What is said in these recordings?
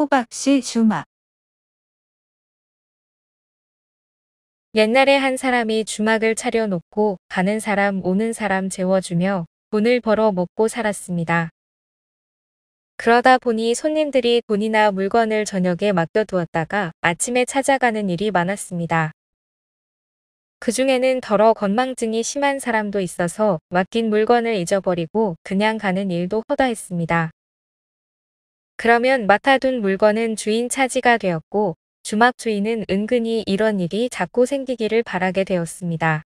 호박씨 주막 옛날에 한 사람이 주막을 차려놓고 가는 사람 오는 사람 재워주며 돈을 벌어 먹고 살았습니다. 그러다 보니 손님들이 돈이나 물건을 저녁에 맡겨두었다가 아침에 찾아가는 일이 많았습니다. 그 중에는 더러 건망증이 심한 사람도 있어서 맡긴 물건을 잊어버리고 그냥 가는 일도 허다했습니다. 그러면 맡아둔 물건은 주인 차지가 되었고 주막 주인은 은근히 이런 일이 자꾸 생기기를 바라게 되었습니다.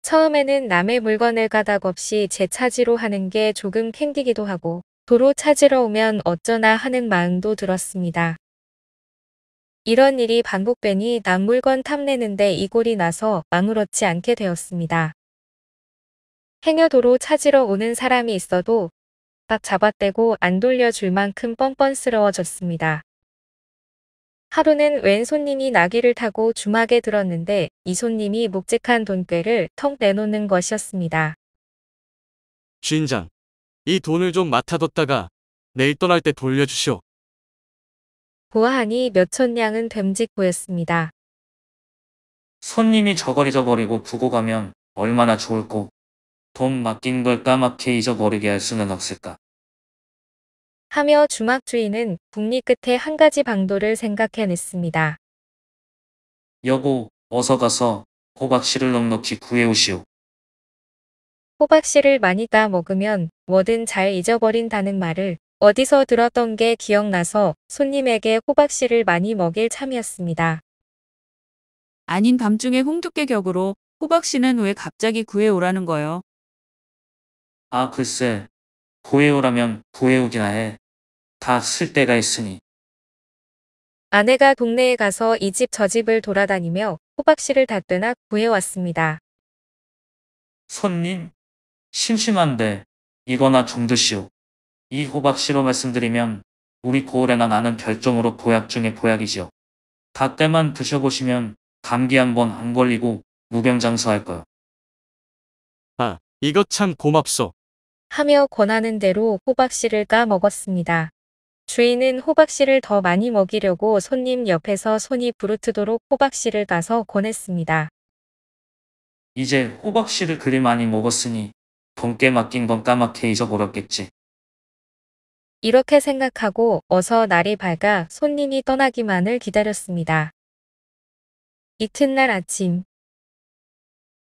처음에는 남의 물건을 가닥 없이 제 차지로 하는 게 조금 캥기기도 하고 도로 찾으러 오면 어쩌나 하는 마음도 들었습니다. 이런 일이 반복되니 남 물건 탐내는데 이골이 나서 아무렇지 않게 되었습니다. 행여도로 찾으러 오는 사람이 있어도 딱 잡아떼고 안 돌려줄 만큼 뻔뻔스러워졌습니다. 하루는 웬 손님이 나귀를 타고 주막에 들었는데 이 손님이 묵직한 돈꾀를턱 내놓는 것이었습니다. 주인장, 이 돈을 좀 맡아뒀다가 내일 떠날 때 돌려주시오. 보아하니 몇천냥은 됨직 보였습니다. 손님이 저걸 잊어버리고 부고 가면 얼마나 좋을꼬. 돈 맡긴 걸 까맣게 잊어버리게 할 수는 없을까. 하며 주막주인은 북리 끝에 한 가지 방도를 생각해냈습니다. 여보, 어서 가서 호박씨를 넉넉히 구해오시오. 호박씨를 많이 따 먹으면 뭐든 잘 잊어버린다는 말을 어디서 들었던 게 기억나서 손님에게 호박씨를 많이 먹일 참이었습니다. 아닌 밤중에 홍두깨 격으로 호박씨는 왜 갑자기 구해오라는 거요? 아 글쎄, 구해오라면 구해오기나 해. 다쓸 때가 있으니. 아내가 동네에 가서 이 집 저 집을 돌아다니며 호박씨를 다되나 구해왔습니다. 손님, 심심한데 이거나 좀 드시오. 이 호박씨로 말씀드리면 우리 고을에나 나는 별종으로 보약 중에 보약이지요. 다 때만 드셔보시면 감기 한 번 안 걸리고 무병장수할 거요. 아, 이것 참 고맙소. 하며 권하는 대로 호박씨를 까먹었습니다. 주인은 호박씨를 더 많이 먹이려고 손님 옆에서 손이 부르트도록 호박씨를 따서 권했습니다. 이제 호박씨를 그리 많이 먹었으니 번깨 맡긴 건 까맣게 잊어버렸겠지. 이렇게 생각하고 어서 날이 밝아 손님이 떠나기만을 기다렸습니다. 이튿날 아침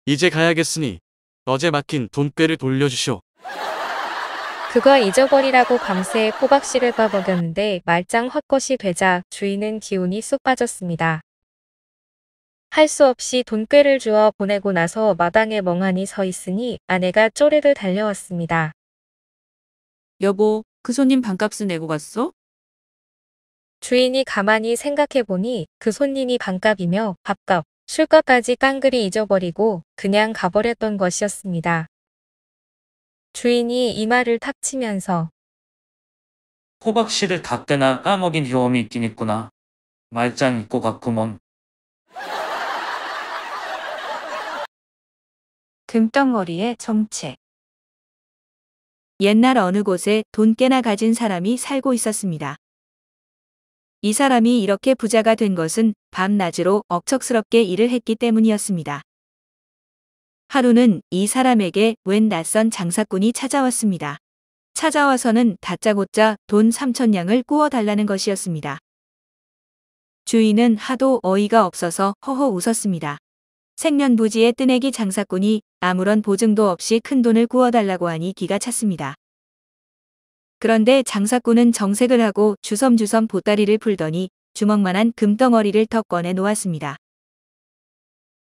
이제 가야겠으니 어제 맡긴 돈꾀를 돌려주시오. 그가 잊어버리라고 밤새에 꼬박씨를 까먹였는데 말짱 헛것이 되자 주인은 기운이 쏙 빠졌습니다. 할 수 없이 돈꾀를 주어 보내고 나서 마당에 멍하니 서 있으니 아내가 쪼레를 달려왔습니다. 여보, 그 손님 반값은 내고 갔어? 주인이 가만히 생각해보니 그 손님이 반값이며 밥값, 술값까지 깡그리 잊어버리고 그냥 가버렸던 것이었습니다. 주인이 이마를 탁 치면서 호박씨를 다 때나 까먹인 효험이 있긴 있구나. 말짱 있고 같구먼. 금덩어리의 정체 옛날 어느 곳에 돈깨나 가진 사람이 살고 있었습니다. 이 사람이 이렇게 부자가 된 것은 밤낮으로 억척스럽게 일을 했기 때문이었습니다. 하루는 이 사람에게 웬 낯선 장사꾼이 찾아왔습니다. 찾아와서는 다짜고짜 돈 3천냥을 꾸어달라는 것이었습니다. 주인은 하도 어이가 없어서 허허 웃었습니다. 생년부지의 뜨내기 장사꾼이 아무런 보증도 없이 큰 돈을 꾸어달라고 하니 기가 찼습니다. 그런데 장사꾼은 정색을 하고 주섬주섬 보따리를 풀더니 주먹만한 금덩어리를 턱 꺼내 놓았습니다.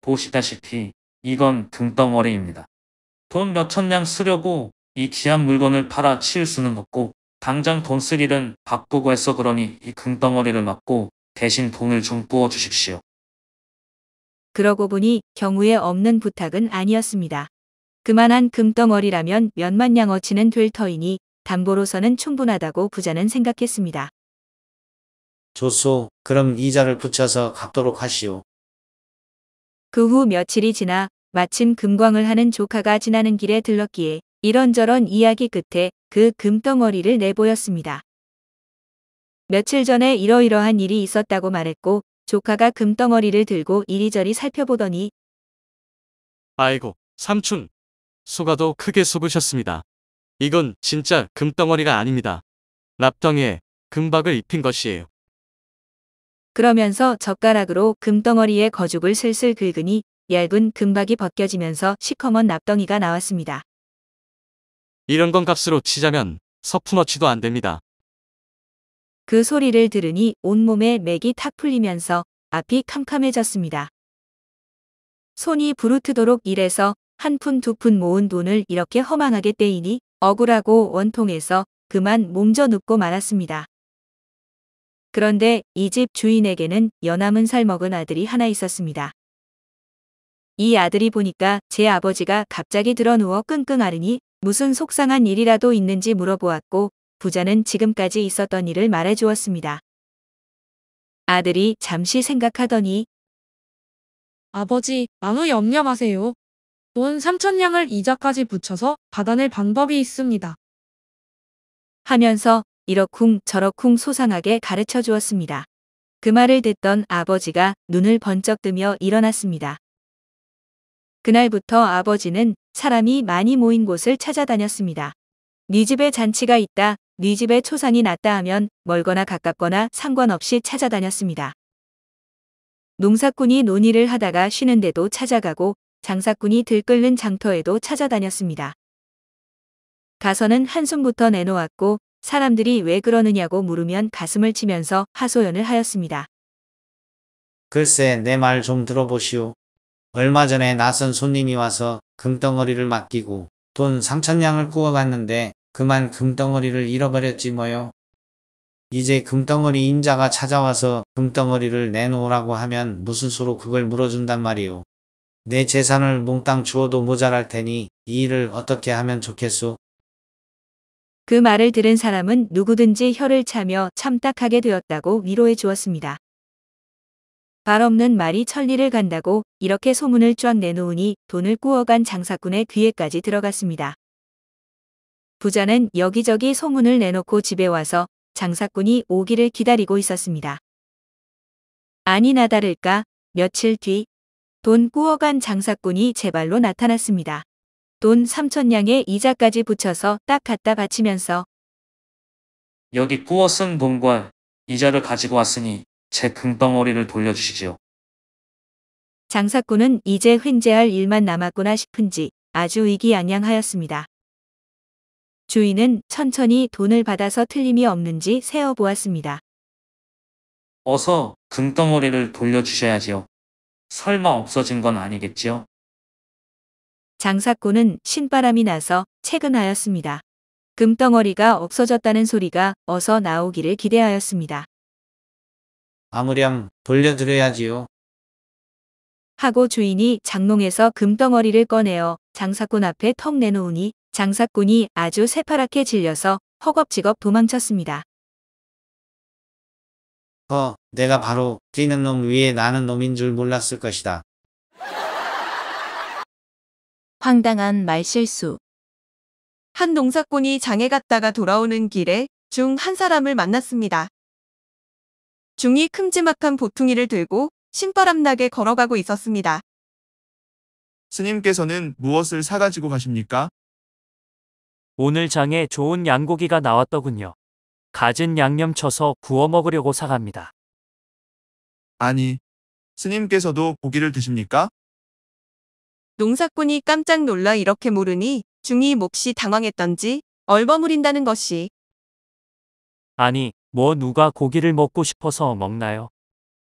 보시다시피 이건 등덩어리입니다. 돈 몇천냥 쓰려고 이 귀한 물건을 팔아 치울 수는 없고 당장 돈 쓸 일은 바쁘고 해서 그러니 이 금덩어리를 맡고 대신 돈을 좀 부어 주십시오. 그러고 보니 경우에 없는 부탁은 아니었습니다. 그만한 금덩어리라면 몇만 양어치는 될 터이니 담보로서는 충분하다고 부자는 생각했습니다. 좋소. 그럼 이자를 붙여서 갚도록 하시오. 그후 며칠이 지나 마침 금광을 하는 조카가 지나는 길에 들렀기에 이런저런 이야기 끝에 그 금덩어리를 내보였습니다. 며칠 전에 이러이러한 일이 있었다고 말했고 조카가 금덩어리를 들고 이리저리 살펴보더니 아이고 삼촌 소가도 크게 속으셨습니다. 이건 진짜 금덩어리가 아닙니다. 납덩이에 금박을 입힌 것이에요. 그러면서 젓가락으로 금덩어리의 거죽을 슬슬 긁으니 얇은 금박이 벗겨지면서 시커먼 납덩이가 나왔습니다. 이런 건 값으로 치자면 서푼어치도 안 됩니다. 그 소리를 들으니 온몸에 맥이 탁 풀리면서 앞이 캄캄해졌습니다. 손이 부르트도록 일해서 한 푼 두푼 푼 모은 돈을 이렇게 허망하게 떼이니 억울하고 원통해서 그만 몸져 눕고 말았습니다. 그런데 이 집 주인에게는 연함은 살 먹은 아들이 하나 있었습니다. 이 아들이 보니까 제 아버지가 갑자기 드러 누워 끙끙 앓으니 무슨 속상한 일이라도 있는지 물어보았고 부자는 지금까지 있었던 일을 말해주었습니다. 아들이 잠시 생각하더니 아버지, 아무 염려 마세요. 돈 3천냥을 이자까지 붙여서 받아낼 방법이 있습니다. 하면서 이러쿵 저러쿵 소상하게 가르쳐 주었습니다. 그 말을 듣던 아버지가 눈을 번쩍 뜨며 일어났습니다. 그날부터 아버지는 사람이 많이 모인 곳을 찾아다녔습니다. 네 집에 잔치가 있다, 네 집에 초상이 났다 하면 멀거나 가깝거나 상관없이 찾아다녔습니다. 농사꾼이 논의를 하다가 쉬는데도 찾아가고 장사꾼이 들끓는 장터에도 찾아다녔습니다. 가서는 한숨부터 내놓았고 사람들이 왜 그러느냐고 물으면 가슴을 치면서 하소연을 하였습니다. 글쎄 내 말 좀 들어보시오. 얼마 전에 낯선 손님이 와서 금덩어리를 맡기고 돈 3천냥을 구워갔는데 그만 금덩어리를 잃어버렸지 뭐요. 이제 금덩어리 인자가 찾아와서 금덩어리를 내놓으라고 하면 무슨 수로 그걸 물어준단 말이오. 내 재산을 몽땅 주어도 모자랄 테니 이 일을 어떻게 하면 좋겠소? 그 말을 들은 사람은 누구든지 혀를 차며 참딱하게 되었다고 위로해 주었습니다. 발 없는 말이 천리를 간다고 이렇게 소문을 쫙 내놓으니 돈을 꾸어간 장사꾼의 귀에까지 들어갔습니다. 부자는 여기저기 소문을 내놓고 집에 와서 장사꾼이 오기를 기다리고 있었습니다. 아니나 다를까 며칠 뒤 돈 꾸어간 장사꾼이 제 발로 나타났습니다. 돈 3천냥에 이자까지 붙여서 딱 갖다 바치면서 여기 부어 쓴 돈과 이자를 가지고 왔으니 제 금덩어리를 돌려주시지요. 장사꾼은 이제 횡재할 일만 남았구나 싶은지 아주 의기양양하였습니다. 주인은 천천히 돈을 받아서 틀림이 없는지 세어보았습니다. 어서 금덩어리를 돌려주셔야지요. 설마 없어진 건 아니겠지요? 장사꾼은 신바람이 나서 퇴근하였습니다. 금덩어리가 없어졌다는 소리가 어서 나오기를 기대하였습니다. 아무렴 돌려드려야지요. 하고 주인이 장롱에서 금덩어리를 꺼내어 장사꾼 앞에 턱 내놓으니 장사꾼이 아주 새파랗게 질려서 허겁지겁 도망쳤습니다. 어, 내가 바로 뛰는 놈 위에 나는 놈인 줄 몰랐을 것이다. 황당한 말실수. 한 농사꾼이 장에 갔다가 돌아오는 길에 중 한 사람을 만났습니다. 중이 큼지막한 보퉁이를 들고 신바람나게 걸어가고 있었습니다. 스님께서는 무엇을 사가지고 가십니까? 오늘 장에 좋은 양고기가 나왔더군요. 가진 양념 쳐서 구워 먹으려고 사갑니다. 아니, 스님께서도 고기를 드십니까? 농사꾼이 깜짝 놀라 이렇게 모르니 중이 몹시 당황했던지 얼버무린다는 것이 아니 뭐 누가 고기를 먹고 싶어서 먹나요?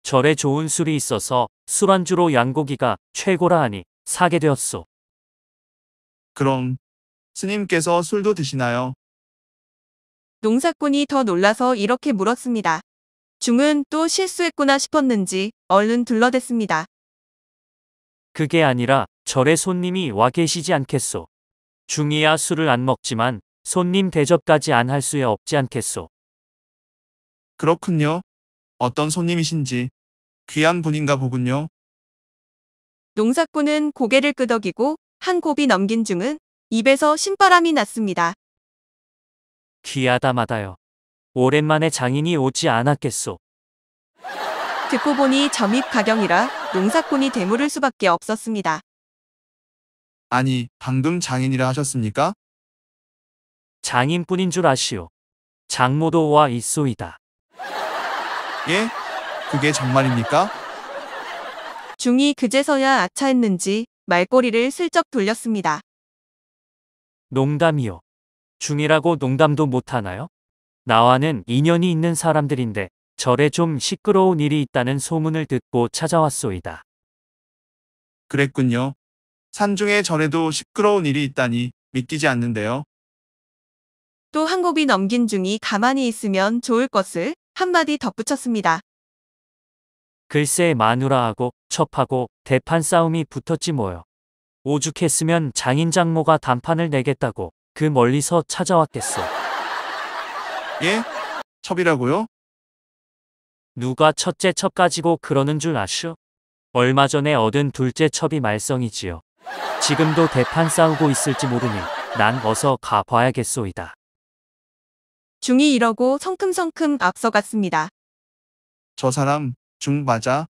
절에 좋은 술이 있어서 술안주로 양고기가 최고라 하니 사게 되었소. 그럼 스님께서 술도 드시나요? 농사꾼이 더 놀라서 이렇게 물었습니다. 중은 또 실수했구나 싶었는지 얼른 둘러댔습니다. 그게 아니라 절에 손님이 와 계시지 않겠소. 중이야 술을 안 먹지만 손님 대접까지 안 할 수야 없지 않겠소. 그렇군요. 어떤 손님이신지 귀한 분인가 보군요. 농사꾼은 고개를 끄덕이고 한 곱이 넘긴 중은 입에서 신바람이 났습니다. 귀하다 마다요. 오랜만에 장인이 오지 않았겠소. 듣고 보니 점입 가경이라 농사꾼이 되물을 수밖에 없었습니다. 아니, 방금 장인이라 하셨습니까? 장인뿐인 줄 아시오. 장모도 와 있소이다. 예? 그게 정말입니까? 중이 그제서야 아차했는지 말꼬리를 슬쩍 돌렸습니다. 농담이요. 중이라고 농담도 못하나요? 나와는 인연이 있는 사람들인데 절에 좀 시끄러운 일이 있다는 소문을 듣고 찾아왔소이다. 그랬군요. 산중에전에도 시끄러운 일이 있다니 믿기지 않는데요. 또 한곡이 넘긴 중이 가만히 있으면 좋을 것을 한마디 덧붙였습니다. 글쎄 마누라하고 첩하고 대판 싸움이 붙었지 뭐요. 오죽했으면 장인 장모가 단판을 내겠다고 그 멀리서 찾아왔겠어. 예? 첩이라고요? 누가 첫째 첩 가지고 그러는 줄 아슈? 얼마 전에 얻은 둘째 첩이 말썽이지요. 지금도 대판 싸우고 있을지 모르니 난 어서 가봐야겠소이다. 중이 이러고 성큼성큼 앞서갔습니다. 저 사람 중 맞아?